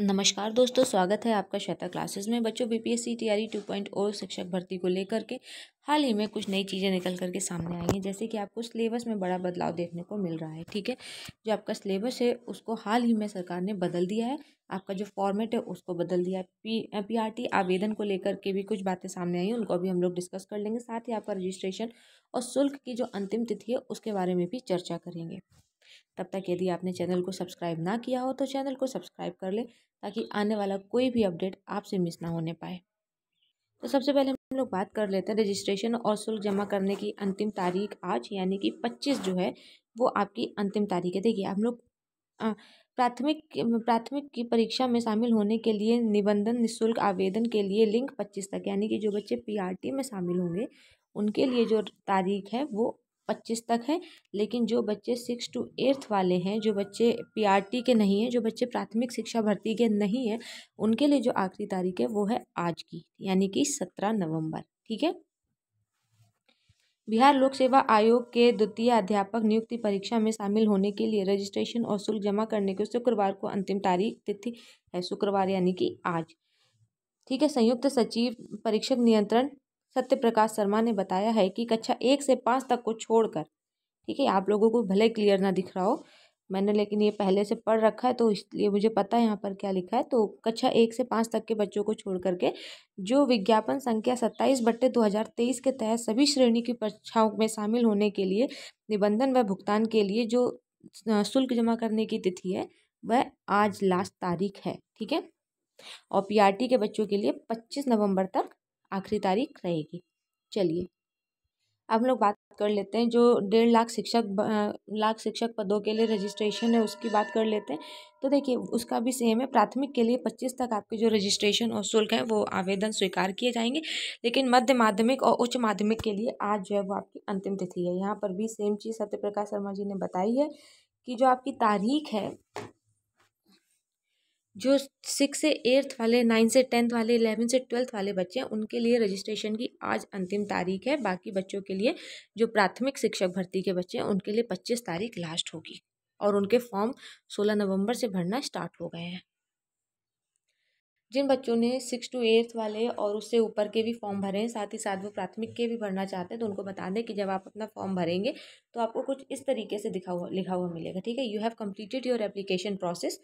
नमस्कार दोस्तों स्वागत है आपका श्वेता क्लासेस में बच्चों बीपीएससी टीआरई टू पॉइंट और शिक्षक भर्ती को लेकर के हाल ही में कुछ नई चीज़ें निकल करके सामने आई हैं जैसे कि आपको सिलेबस में बड़ा बदलाव देखने को मिल रहा है ठीक है जो आपका सिलेबस है उसको हाल ही में सरकार ने बदल दिया है आपका जो फॉर्मेट है उसको बदल दिया है पी पी आवेदन को लेकर के भी कुछ बातें सामने आई हैं उनको अभी हम लोग डिस्कस कर लेंगे साथ ही आपका रजिस्ट्रेशन और शुल्क की जो अंतिम तिथि है उसके बारे में भी चर्चा करेंगे तब तक यदि आपने चैनल को सब्सक्राइब ना किया हो तो चैनल को सब्सक्राइब कर लें ताकि आने वाला कोई भी अपडेट आपसे मिस ना होने पाए तो सबसे पहले हम लोग बात कर लेते हैं रजिस्ट्रेशन और शुल्क जमा करने की अंतिम तारीख आज यानी कि पच्चीस जो है वो आपकी अंतिम तारीख है देखिए हम लोग प्राथमिक प्राथमिक की परीक्षा में शामिल होने के लिए निबंधन निःशुल्क आवेदन के लिए लिंक पच्चीस तक यानी कि जो बच्चे पीआरटी में शामिल होंगे उनके लिए जो तारीख है वो पच्चीस तक है लेकिन जो बच्चे सिक्स टू एट्थ वाले हैं जो बच्चे पीआरटी के नहीं हैं जो बच्चे प्राथमिक शिक्षा भर्ती के नहीं हैं उनके लिए जो आखिरी तारीख है वो है आज की यानी कि सत्रह नवंबर ठीक है बिहार लोक सेवा आयोग के द्वितीय अध्यापक नियुक्ति परीक्षा में शामिल होने के लिए रजिस्ट्रेशन और शुल्क जमा करने के शुक्रवार को अंतिम तारीख तिथि है शुक्रवार यानी कि आज ठीक है संयुक्त सचिव परीक्षक नियंत्रण सत्य प्रकाश शर्मा ने बताया है कि कक्षा एक से पाँच तक को छोड़कर ठीक है आप लोगों को भले क्लियर ना दिख रहा हो मैंने लेकिन ये पहले से पढ़ रखा है तो इसलिए मुझे पता है यहाँ पर क्या लिखा है तो कक्षा एक से पाँच तक के बच्चों को छोड़ करके जो विज्ञापन संख्या सत्ताईस बट्टे दो हज़ार तेईस के तहत सभी श्रेणी की परीक्षाओं में शामिल होने के लिए निबंधन व भुगतान के लिए जो शुल्क जमा करने की तिथि है वह आज लास्ट तारीख है ठीक है और पी के बच्चों के लिए पच्चीस नवम्बर तक आखिरी तारीख रहेगी चलिए अब लोग बात कर लेते हैं जो डेढ़ लाख शिक्षक लाख शिक्षक पदों के लिए रजिस्ट्रेशन है उसकी बात कर लेते हैं तो देखिए उसका भी सेम है प्राथमिक के लिए पच्चीस तक आपके जो रजिस्ट्रेशन और शुल्क है वो आवेदन स्वीकार किए जाएंगे लेकिन मध्य माध्यमिक और उच्च माध्यमिक के लिए आज जो है वो आपकी अंतिम तिथि है यहाँ पर भी सेम चीज़ सत्यप्रकाश शर्मा जी ने बताई है कि जो आपकी तारीख है जो सिक्स से एट्थ वाले नाइन्थ से टेंथ वाले इलेवन से ट्वेल्थ वाले बच्चे हैं उनके लिए रजिस्ट्रेशन की आज अंतिम तारीख है बाकी बच्चों के लिए जो प्राथमिक शिक्षक भर्ती के बच्चे हैं उनके लिए पच्चीस तारीख लास्ट होगी और उनके फॉर्म सोलह नवंबर से भरना स्टार्ट हो गए हैं जिन बच्चों ने सिक्स टू एट्थ वाले और उससे ऊपर के भी फॉर्म भरे हैं साथ ही साथ वो प्राथमिक के भी भरना चाहते हैं तो उनको बता दें कि जब आप अपना फॉर्म भरेंगे तो आपको कुछ इस तरीके से दिखा हुआ लिखा हुआ मिलेगा ठीक है you have completed your application process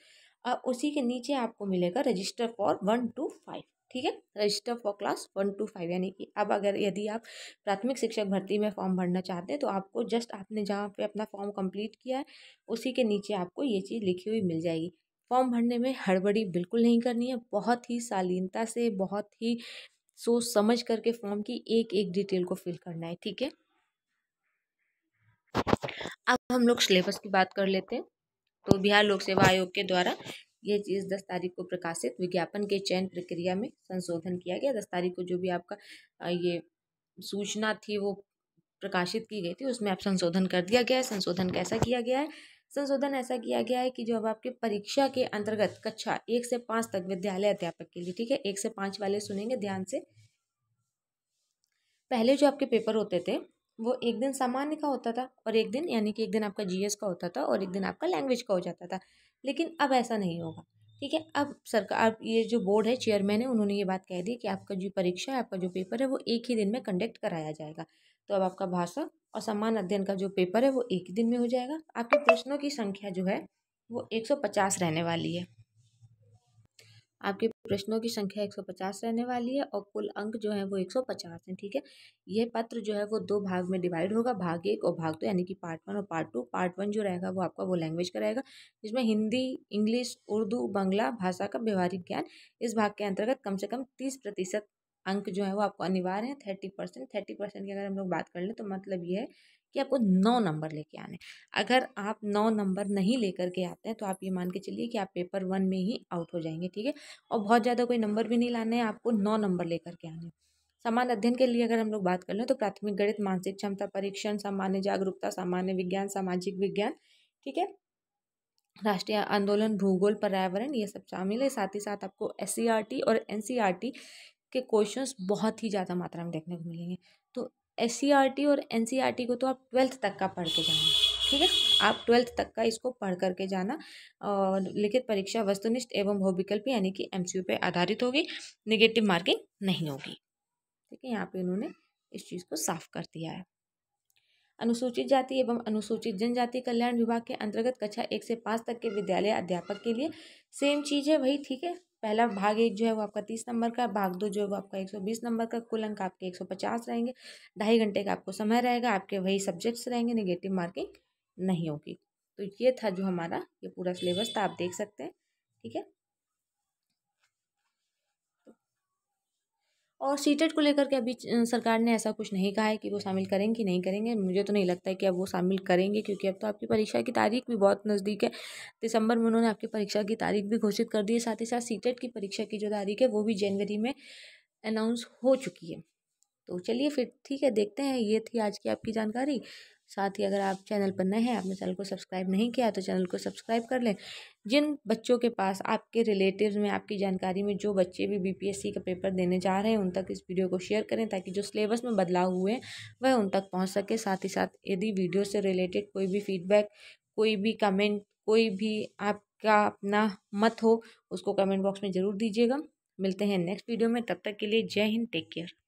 और उसी के नीचे आपको मिलेगा register for one two five ठीक है register for class one two five यानी कि अब अगर यदि आप प्राथमिक शिक्षक भर्ती में फॉर्म भरना चाहते हैं तो आपको जस्ट आपने जहाँ पे अपना फॉर्म कंप्लीट किया है उसी के नीचे आपको ये चीज़ लिखी हुई मिल जाएगी फॉर्म भरने में हड़बड़ी बिल्कुल नहीं करनी है बहुत ही शालीनता से बहुत ही सोच समझ करके फॉर्म की एक एक डिटेल को फिल करना है ठीक है अब हम लोग सिलेबस की बात कर लेते हैं तो बिहार लोक सेवा आयोग के द्वारा ये चीज़ दस तारीख को प्रकाशित विज्ञापन के चयन प्रक्रिया में संशोधन किया गया दस तारीख को जो भी आपका ये सूचना थी वो प्रकाशित की गई थी उसमें आप संशोधन कर दिया गया है संशोधन कैसा किया गया है संशोधन ऐसा किया गया है कि जो अब आपके परीक्षा के अंतर्गत कक्षा एक से पाँच तक विद्यालय अध्यापक के लिए ठीक है एक से पाँच वाले सुनेंगे ध्यान से पहले जो आपके पेपर होते थे वो एक दिन सामान्य का होता था और एक दिन यानी कि एक दिन आपका जीएस का होता था और एक दिन आपका लैंग्वेज का हो जाता था लेकिन अब ऐसा नहीं होगा ठीक है अब सरकार ये जो बोर्ड है चेयरमैन है उन्होंने ये बात कह दी कि आपका जो परीक्षा है आपका जो पेपर है वो एक ही दिन में कंडक्ट कराया जाएगा तो अब आपका भाषा और सम्मान अध्ययन का जो पेपर है वो एक ही दिन में हो जाएगा आपके प्रश्नों की संख्या जो है वो एक सौ पचास रहने वाली है आपके प्रश्नों की संख्या 150 रहने वाली है और कुल अंक जो है वो 150 हैं ठीक है ये पत्र जो है वो दो भाग में डिवाइड होगा भाग एक और भाग दो यानी कि पार्ट वन और पार्ट टू पार्ट वन जो रहेगा वो आपका वो लैंग्वेज का रहेगा जिसमें हिंदी इंग्लिश उर्दू बांग्ला भाषा का व्यवहारिक ज्ञान इस भाग के अंतर्गत कम से कम तीस प्रतिशत अंक जो है वो आपको अनिवार्य है थर्टी परसेंट थर्टी परसेंट की अगर हम लोग बात कर लें तो मतलब ये है कि आपको नौ नंबर लेके आने अगर आप नौ नंबर नहीं लेकर के आते हैं तो आप ये मान के चलिए कि आप पेपर वन में ही आउट हो जाएंगे ठीक है और बहुत ज़्यादा कोई नंबर भी नहीं लाने हैं आपको नौ नंबर लेकर के आने समान अध्ययन के लिए अगर हम लोग बात कर लें तो प्राथमिक गणित मानसिक क्षमता परीक्षण सामान्य जागरूकता सामान्य विज्ञान सामाजिक विज्ञान ठीक है राष्ट्रीय आंदोलन भूगोल पर्यावरण ये सब शामिल है साथ ही साथ आपको एस e और एन के क्वेश्चंस बहुत ही ज़्यादा मात्रा में देखने को मिलेंगे तो एस e और एन e को तो आप ट्वेल्थ तक का पढ़ के जाना ठीक है आप ट्वेल्थ तक का इसको पढ़ करके जाना और लिखित परीक्षा वस्तुनिष्ठ एवं भौविकल्प यानी कि एम पे आधारित होगी निगेटिव मार्किंग नहीं होगी ठीक है यहाँ पर इन्होंने इस चीज़ को साफ कर दिया है अनुसूचित जाति एवं अनुसूचित जनजाति कल्याण विभाग के अंतर्गत कक्षा एक से पाँच तक के विद्यालय अध्यापक के लिए सेम चीज़ है वही ठीक है पहला भाग एक जो है वो आपका तीस नंबर का भाग दो जो है वो आपका एक सौ बीस नंबर का कुल अंक आपके एक सौ पचास रहेंगे ढाई घंटे का आपको समय रहेगा आपके वही सब्जेक्ट्स रहेंगे निगेटिव मार्किंग नहीं होगी तो ये था जो हमारा ये पूरा सिलेबस था आप देख सकते हैं ठीक है और सीटेट को लेकर के अभी सरकार ने ऐसा कुछ नहीं कहा है कि वो शामिल करेंगे कि नहीं करेंगे मुझे तो नहीं लगता है कि अब वो शामिल करेंगे क्योंकि अब तो आपकी परीक्षा की तारीख भी बहुत नज़दीक है दिसंबर में उन्होंने आपकी परीक्षा की तारीख भी घोषित कर दी है साथ ही साथ सीटेट की परीक्षा की जो तारीख है वो भी जनवरी में अनाउंस हो चुकी है तो चलिए फिर ठीक है देखते हैं ये थी आज की आपकी जानकारी साथ ही अगर आप चैनल पर नए हैं आपने चैनल को सब्सक्राइब नहीं किया तो चैनल को सब्सक्राइब कर लें जिन बच्चों के पास आपके रिलेटिव्स में आपकी जानकारी में जो बच्चे भी बीपीएससी का पेपर देने जा रहे हैं उन तक इस वीडियो को शेयर करें ताकि जो सिलेबस में बदलाव हुए वह उन तक पहुँच सके साथ ही साथ यदि वीडियो से रिलेटेड कोई भी फीडबैक कोई भी कमेंट कोई भी आपका अपना मत हो उसको कमेंट बॉक्स में ज़रूर दीजिएगा मिलते हैं नेक्स्ट वीडियो में तब तक के लिए जय हिंद टेक केयर